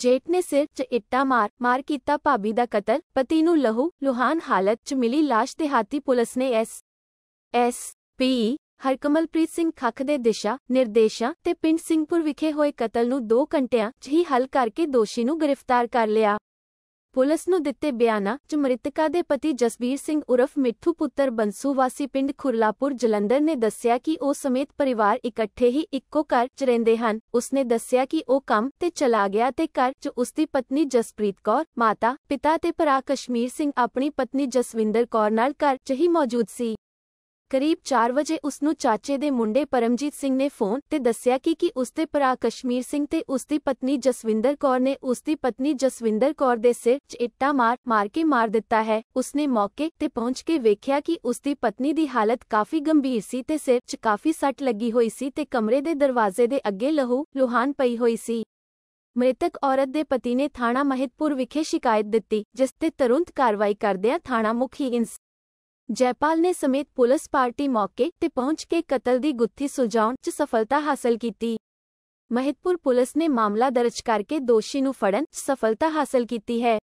ਜੇਠ ਨੇ ਸਿਰ 'ਚ ਇੱਟਾ ਮਾਰ ਮਾਰ ਕੀਤਾ ਭਾਬੀ ਦਾ ਕਤਲ ਪਤੀ ਨੂੰ ਲਹੂ ਲੁਹਾਨ ਹਾਲਤ 'ਚ ਮਿਲੀ ਲਾਸ਼ ਤੇ ਹਾਤੀ ਪੁਲਿਸ ਨੇ S S P Harkamalpreet Singh Khakh ਦੇ ਦਿਸ਼ਾ ਨਿਰਦੇਸ਼ਾਂ ਤੇ ਪਿੰਡ ਸਿੰਘਪੁਰ ਵਿਖੇ ਹੋਏ ਕਤਲ ਨੂੰ 2 ਘੰਟਿਆਂ 'ਚ ਹੀ ਹੱਲ ਕਰਕੇ ਦੋਸ਼ੀ ਨੂੰ ਗ੍ਰਿਫਤਾਰ ਕਰ ਲਿਆ पुलिस न दिते बयाना च मृतका के पति जसबीर सिंह उर्फ मिठू पुत्र बंसूवासी पिंड खुरलापुर जलंधर ने दसिया कि ओ समेत परिवार इकट्ठे ही इको घर च रेंदे हैं उसने दसिया कि ओ कम ते चला गया ते घर च उसकी पत्नी जसप्रीत कौर माता पिता ते भरा कश्मीर सिंह अपनी पत्नी जसविंदर कौर नाल घर च ही मौजूद सी करीब चार बजे उस चाचे दे मुंडे परमजीत सिंह ने फोन ते दस्या की कि उसते परा कश्मीर सिंह ते उसकी पत्नी जसविंदर कौर ने उसकी पत्नी जसविंदर कौर दे सिर च इट्टा मार मार के मार दिता है उसने मौके ते पहुंच के वेख्या कि उसकी पत्नी दी हालत काफी गंभीर सी सिर च काफी सट लगी हुई सी ते कमरे दे दरवाजे दे अगे लहू लुहान पई हुई सी मृतक औरत दे पति ने थाना महितपुर विखे शिकायत दी जिसते तुरंत कार्रवाई करदया था मुखी इंस जयपाल ने समेत पुलिस पार्टी मौके ते पहुंच के कतल दी गुत्थी सुलझाउन च सफलता हासिल कीती महितपुर पुलिस ने मामला दर्ज करके दोषी नु फड़न सफलता हासिल कीती है